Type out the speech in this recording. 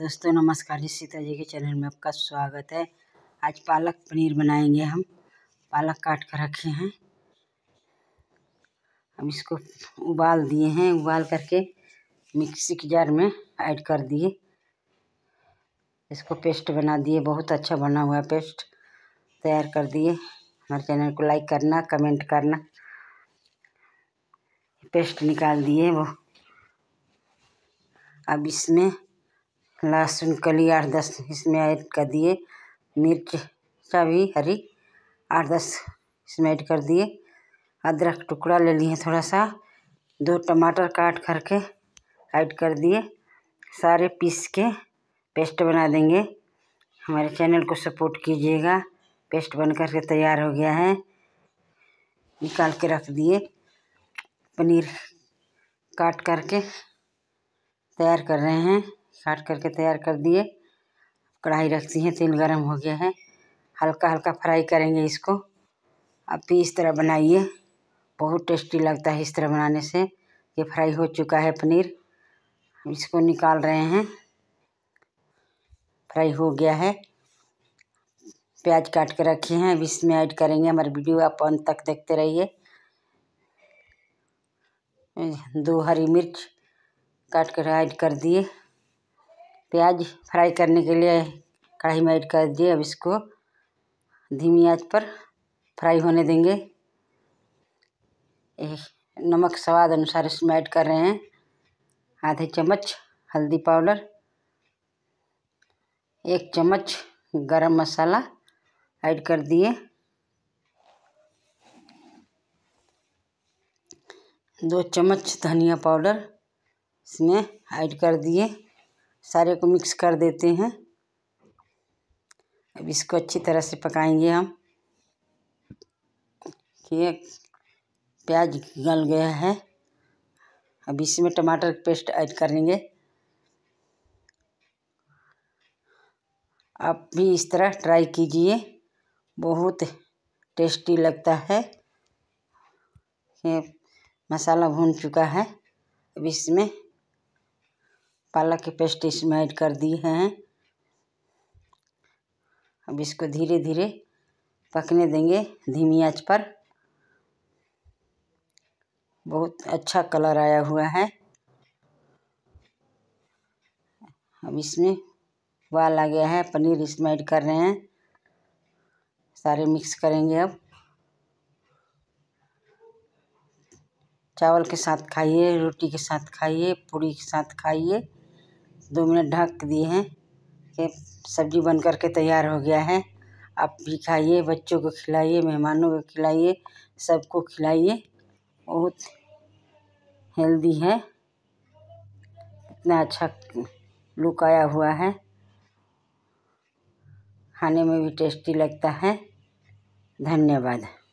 दोस्तों नमस्कार जी सीता जी के चैनल में आपका स्वागत है आज पालक पनीर बनाएंगे हम पालक काट कर रखे हैं हम इसको उबाल दिए हैं उबाल करके मिक्सी के जार में ऐड कर दिए इसको पेस्ट बना दिए बहुत अच्छा बना हुआ है पेस्ट तैयार कर दिए हमारे चैनल को लाइक करना कमेंट करना पेस्ट निकाल दिए वो अब इसमें लहसुन कली आठ दस इसमें ऐड कर दिए मिर्च भी हरी आठ दस इसमें ऐड कर दिए अदरक टुकड़ा ले लिए थोड़ा सा दो टमाटर काट करके ऐड कर दिए सारे पीस के पेस्ट बना देंगे हमारे चैनल को सपोर्ट कीजिएगा पेस्ट बन करके के तैयार हो गया है निकाल के रख दिए पनीर काट करके तैयार कर रहे हैं काट करके तैयार कर दिए कढ़ाई रख दी है तेल गर्म हो गया है हल्का हल्का फ्राई करेंगे इसको अब भी तो इस तरह बनाइए बहुत टेस्टी लगता है इस तरह बनाने से ये फ्राई हो चुका है पनीर इसको निकाल रहे हैं फ्राई हो गया है प्याज काट के रखे हैं अब इसमें ऐड करेंगे हमारे वीडियो आप अंत तक देखते रहिए दो हरी मिर्च काट कर ऐड कर दिए प्याज फ्राई करने के लिए कढ़ाई में ऐड कर दिए अब इसको धीमी आंच पर फ्राई होने देंगे नमक स्वाद अनुसार इसमें ऐड कर रहे हैं आधे चम्मच हल्दी पाउडर एक चम्मच गरम मसाला ऐड कर दिए दो चम्मच धनिया पाउडर इसमें ऐड कर दिए सारे को मिक्स कर देते हैं अब इसको अच्छी तरह से पकाएंगे हम ये प्याज गल गया है अब इसमें टमाटर पेस्ट ऐड करेंगे आप भी इस तरह ट्राई कीजिए बहुत टेस्टी लगता है ये मसाला भून चुका है अब इसमें पालक के पेस्ट इसमें ऐड कर दी हैं अब इसको धीरे धीरे पकने देंगे धीमी आंच पर बहुत अच्छा कलर आया हुआ है अब इसमें वाल आ गया है पनीर इसमें ऐड कर रहे हैं सारे मिक्स करेंगे अब चावल के साथ खाइए रोटी के साथ खाइए पूड़ी के साथ खाइए दो मिनट ढक दिए हैं कि सब्ज़ी बन कर के तैयार हो गया है आप भी खाइए बच्चों को खिलाइए मेहमानों को खिलाइए सबको खिलाइए बहुत हेल्दी है इतना अच्छा लुक आया हुआ है खाने में भी टेस्टी लगता है धन्यवाद